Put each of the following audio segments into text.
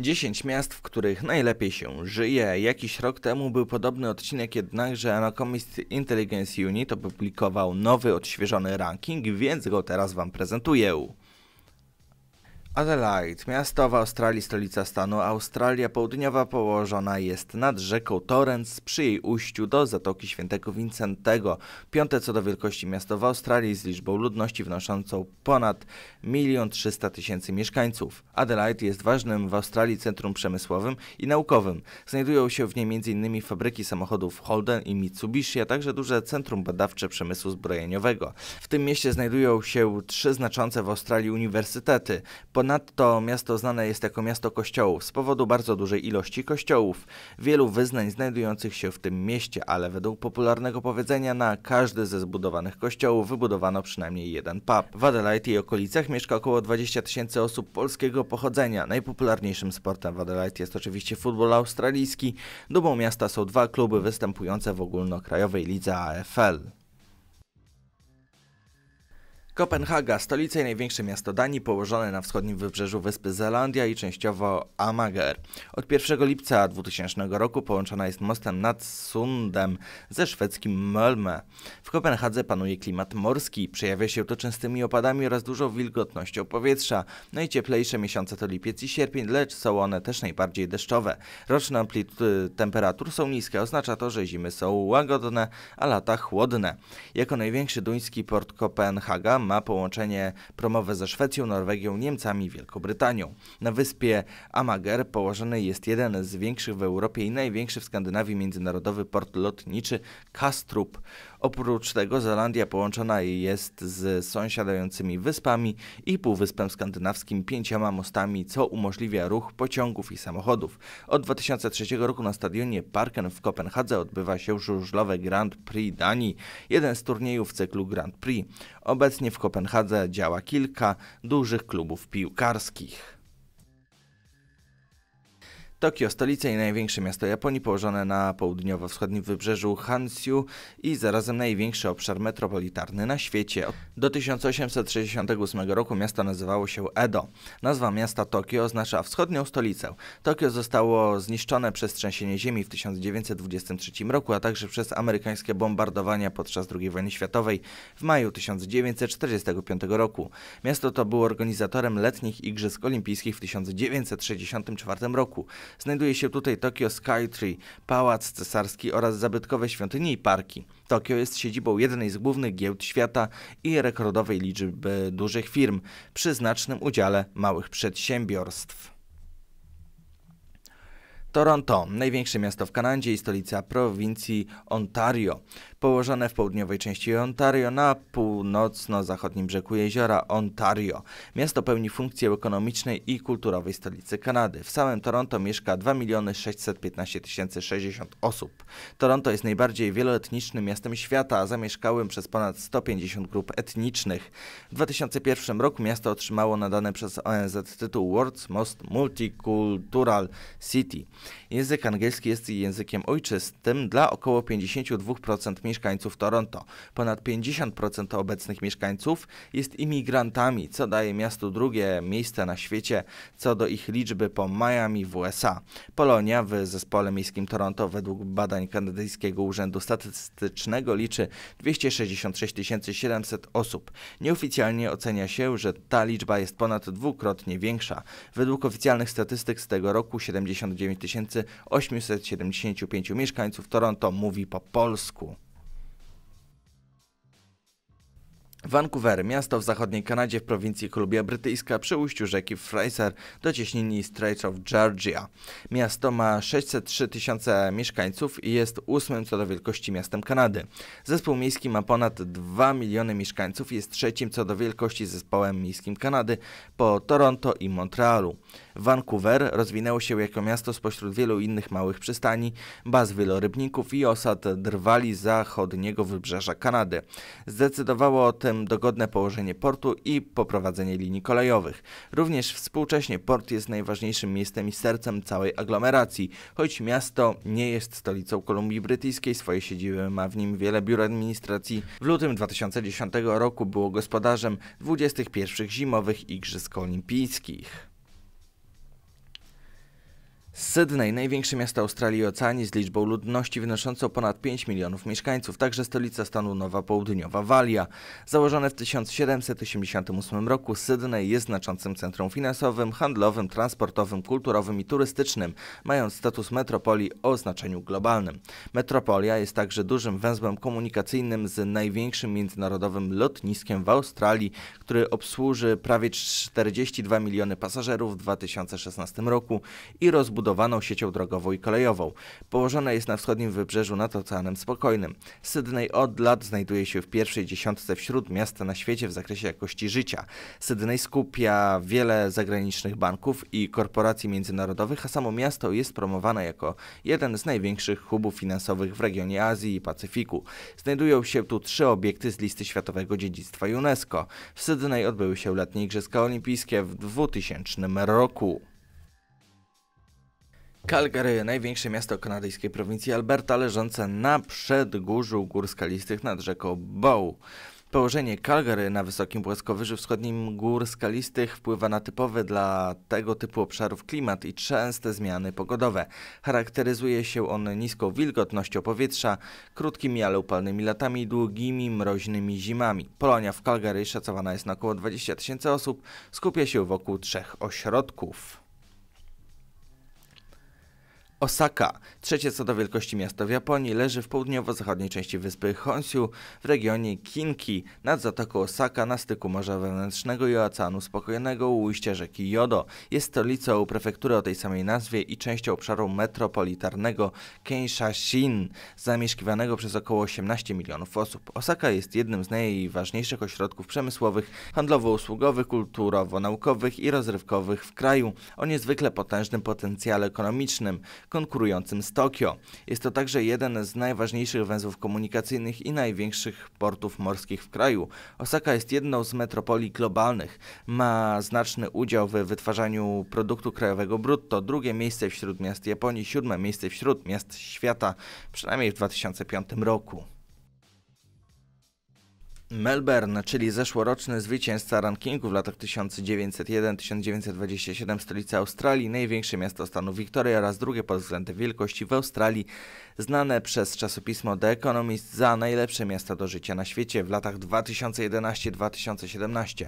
10 miast, w których najlepiej się żyje. Jakiś rok temu był podobny odcinek, jednakże Anacomist Intelligence Unit opublikował nowy, odświeżony ranking, więc go teraz Wam prezentuję. Adelaide, miasto w Australii, stolica stanu Australia Południowa, położona jest nad rzeką Torrens przy jej ujściu do Zatoki Świętego Wincentego. Piąte co do wielkości miasto w Australii z liczbą ludności wnoszącą ponad 1 300 tysięcy mieszkańców. Adelaide jest ważnym w Australii centrum przemysłowym i naukowym. Znajdują się w niej m.in. fabryki samochodów Holden i Mitsubishi, a także duże centrum badawcze przemysłu zbrojeniowego. W tym mieście znajdują się trzy znaczące w Australii uniwersytety. Ponadto miasto znane jest jako miasto kościołów z powodu bardzo dużej ilości kościołów, wielu wyznań znajdujących się w tym mieście, ale według popularnego powiedzenia na każdy ze zbudowanych kościołów wybudowano przynajmniej jeden pub. W Adelaide i okolicach mieszka około 20 tysięcy osób polskiego pochodzenia. Najpopularniejszym sportem w Adelaide jest oczywiście futbol australijski. Dumą miasta są dwa kluby występujące w ogólnokrajowej lidze AFL. Kopenhaga, stolica i największe miasto Danii, położone na wschodnim wybrzeżu wyspy Zelandia i częściowo Amager. Od 1 lipca 2000 roku połączona jest mostem nad Sundem ze szwedzkim Malmö. W Kopenhadze panuje klimat morski, przejawia się to częstymi opadami oraz dużą wilgotnością powietrza. Najcieplejsze no miesiące to lipiec i sierpień, lecz są one też najbardziej deszczowe. Roczne amplitudy temperatur są niskie, oznacza to, że zimy są łagodne, a lata chłodne. Jako największy duński port Kopenhaga ma połączenie promowe ze Szwecją, Norwegią, Niemcami i Wielką Brytanią. Na wyspie Amager położony jest jeden z większych w Europie i największy w Skandynawii międzynarodowy port lotniczy Kastrup. Oprócz tego Zelandia połączona jest z sąsiadującymi wyspami i Półwyspem Skandynawskim pięcioma mostami, co umożliwia ruch pociągów i samochodów. Od 2003 roku na stadionie Parken w Kopenhadze odbywa się żużlowe Grand Prix Danii, jeden z turniejów cyklu Grand Prix. Obecnie w Kopenhadze działa kilka dużych klubów piłkarskich. Tokio, stolica i największe miasto Japonii, położone na południowo-wschodnim wybrzeżu Hansiu i zarazem największy obszar metropolitarny na świecie. Do 1868 roku miasto nazywało się Edo. Nazwa miasta Tokio oznacza wschodnią stolicę. Tokio zostało zniszczone przez trzęsienie ziemi w 1923 roku, a także przez amerykańskie bombardowania podczas II wojny światowej w maju 1945 roku. Miasto to było organizatorem letnich Igrzysk Olimpijskich w 1964 roku znajduje się tutaj Tokyo Skytree, Pałac Cesarski oraz zabytkowe świątynie i parki. Tokio jest siedzibą jednej z głównych giełd świata i rekordowej liczby dużych firm przy znacznym udziale małych przedsiębiorstw. Toronto, największe miasto w Kanadzie i stolica prowincji Ontario, położone w południowej części Ontario na północno-zachodnim brzegu jeziora Ontario. Miasto pełni funkcję ekonomicznej i kulturowej stolicy Kanady. W samym Toronto mieszka 2 615 060 osób. Toronto jest najbardziej wieloetnicznym miastem świata, zamieszkałym przez ponad 150 grup etnicznych. W 2001 roku miasto otrzymało nadane przez ONZ tytuł World's Most Multicultural City. Język angielski jest językiem ojczystym dla około 52% mieszkańców Toronto. Ponad 50% obecnych mieszkańców jest imigrantami, co daje miastu drugie miejsce na świecie co do ich liczby po Miami w USA. Polonia w zespole miejskim Toronto według badań Kanadyjskiego Urzędu Statystycznego liczy 266 700 osób. Nieoficjalnie ocenia się, że ta liczba jest ponad dwukrotnie większa. Według oficjalnych statystyk z tego roku 79 875 mieszkańców Toronto mówi po polsku. Vancouver, miasto w zachodniej Kanadzie w prowincji Kolumbia Brytyjska przy ujściu rzeki Fraser do cieśniny Straits of Georgia. Miasto ma 603 tysiące mieszkańców i jest ósmym co do wielkości miastem Kanady. Zespół miejski ma ponad 2 miliony mieszkańców i jest trzecim co do wielkości zespołem miejskim Kanady po Toronto i Montrealu. Vancouver rozwinęło się jako miasto spośród wielu innych małych przystani, baz wielorybników i osad drwali zachodniego wybrzeża Kanady. Zdecydowało o tym zatem dogodne położenie portu i poprowadzenie linii kolejowych. Również współcześnie port jest najważniejszym miejscem i sercem całej aglomeracji. Choć miasto nie jest stolicą Kolumbii Brytyjskiej, swoje siedziby ma w nim wiele biur administracji. W lutym 2010 roku było gospodarzem 21 zimowych Igrzysk Olimpijskich. Sydney, największe miasto Australii i Oceanii z liczbą ludności wynoszącą ponad 5 milionów mieszkańców, także stolica stanu Nowa Południowa Walia. Założone w 1788 roku, Sydney jest znaczącym centrum finansowym, handlowym, transportowym, kulturowym i turystycznym, mając status metropolii o znaczeniu globalnym. Metropolia jest także dużym węzłem komunikacyjnym z największym międzynarodowym lotniskiem w Australii, który obsłuży prawie 42 miliony pasażerów w 2016 roku i rozbudowuje siecią drogową i kolejową. Położona jest na wschodnim wybrzeżu nad Oceanem Spokojnym. Sydney od lat znajduje się w pierwszej dziesiątce wśród miasta na świecie w zakresie jakości życia. Sydney skupia wiele zagranicznych banków i korporacji międzynarodowych, a samo miasto jest promowane jako jeden z największych hubów finansowych w regionie Azji i Pacyfiku. Znajdują się tu trzy obiekty z listy Światowego Dziedzictwa UNESCO. W Sydney odbyły się letnie Igrzyska Olimpijskie w 2000 roku. Calgary, największe miasto kanadyjskiej prowincji Alberta, leżące na przedgórzu gór skalistych nad rzeką Bow. Położenie Calgary na wysokim płaskowyżu wschodnim gór skalistych wpływa na typowy dla tego typu obszarów klimat i częste zmiany pogodowe. Charakteryzuje się on niską wilgotnością powietrza, krótkimi, ale upalnymi latami i długimi, mroźnymi zimami. Polonia w Calgary szacowana jest na około 20 tysięcy osób, skupia się wokół trzech ośrodków. Osaka, trzecie co do wielkości miasto w Japonii, leży w południowo-zachodniej części wyspy Honshu w regionie Kinki nad zatoką Osaka na styku Morza Wewnętrznego i Oceanu Spokojonego u ujścia rzeki Jodo. Jest stolicą prefektury o tej samej nazwie i częścią obszaru metropolitarnego Shin, zamieszkiwanego przez około 18 milionów osób. Osaka jest jednym z najważniejszych ośrodków przemysłowych, handlowo-usługowych, kulturowo-naukowych i rozrywkowych w kraju o niezwykle potężnym potencjale ekonomicznym konkurującym z Tokio. Jest to także jeden z najważniejszych węzłów komunikacyjnych i największych portów morskich w kraju. Osaka jest jedną z metropolii globalnych. Ma znaczny udział w wytwarzaniu produktu krajowego brutto, drugie miejsce wśród miast Japonii, siódme miejsce wśród miast świata, przynajmniej w 2005 roku. Melbourne, czyli zeszłoroczny zwycięzca rankingu w latach 1901-1927 stolica Australii, największe miasto stanu Victoria oraz drugie pod względem wielkości w Australii, znane przez czasopismo The Economist za najlepsze miasto do życia na świecie w latach 2011-2017.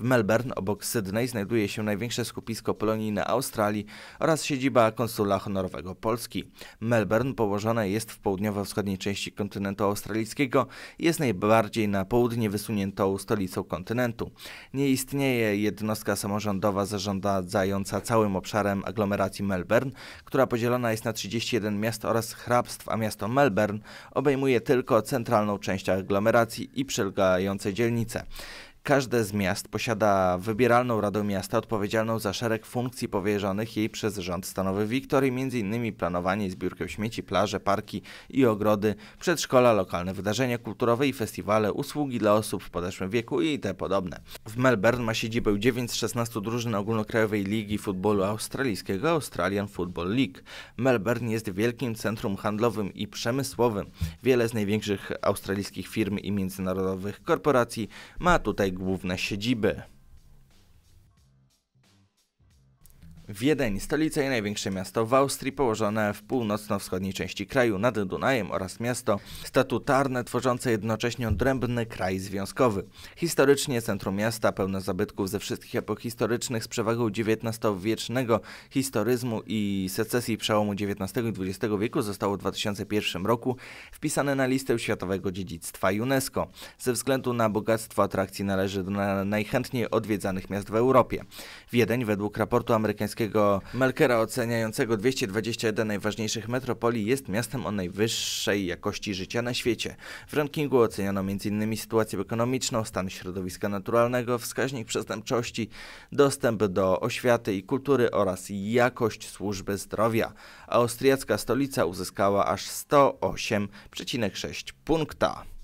W Melbourne obok Sydney znajduje się największe skupisko polonii na Australii oraz siedziba konsula honorowego Polski. Melbourne położone jest w południowo-wschodniej części kontynentu australijskiego i jest najbardziej na południu południe wysuniętą stolicą kontynentu. Nie istnieje jednostka samorządowa zarządzająca całym obszarem aglomeracji Melbourne, która podzielona jest na 31 miast oraz hrabstw, a miasto Melbourne obejmuje tylko centralną część aglomeracji i przylegające dzielnice. Każde z miast posiada wybieralną Radę Miasta odpowiedzialną za szereg funkcji powierzonych jej przez rząd stanowy Wiktorii, m.in. planowanie i zbiórkę śmieci, plaże, parki i ogrody, przedszkola, lokalne wydarzenia kulturowe i festiwale, usługi dla osób w podeszłym wieku i te podobne. W Melbourne ma siedzibę 9 z 16 drużyn ogólnokrajowej Ligi Futbolu Australijskiego Australian Football League. Melbourne jest wielkim centrum handlowym i przemysłowym. Wiele z największych australijskich firm i międzynarodowych korporacji ma tutaj główne siedziby. Wiedeń, stolica i największe miasto w Austrii, położone w północno-wschodniej części kraju nad Dunajem oraz miasto statutarne, tworzące jednocześnie odrębny kraj związkowy. Historycznie centrum miasta, pełne zabytków ze wszystkich epok historycznych z przewagą XIX-wiecznego historyzmu i secesji przełomu XIX i XX wieku zostało w 2001 roku wpisane na listę Światowego Dziedzictwa UNESCO. Ze względu na bogactwo atrakcji należy do najchętniej odwiedzanych miast w Europie. Wiedeń według raportu amerykańskiego Melkera oceniającego 221 najważniejszych metropolii jest miastem o najwyższej jakości życia na świecie. W rankingu oceniono m.in. sytuację ekonomiczną, stan środowiska naturalnego, wskaźnik przestępczości, dostęp do oświaty i kultury oraz jakość służby zdrowia. Austriacka stolica uzyskała aż 108,6 punkta.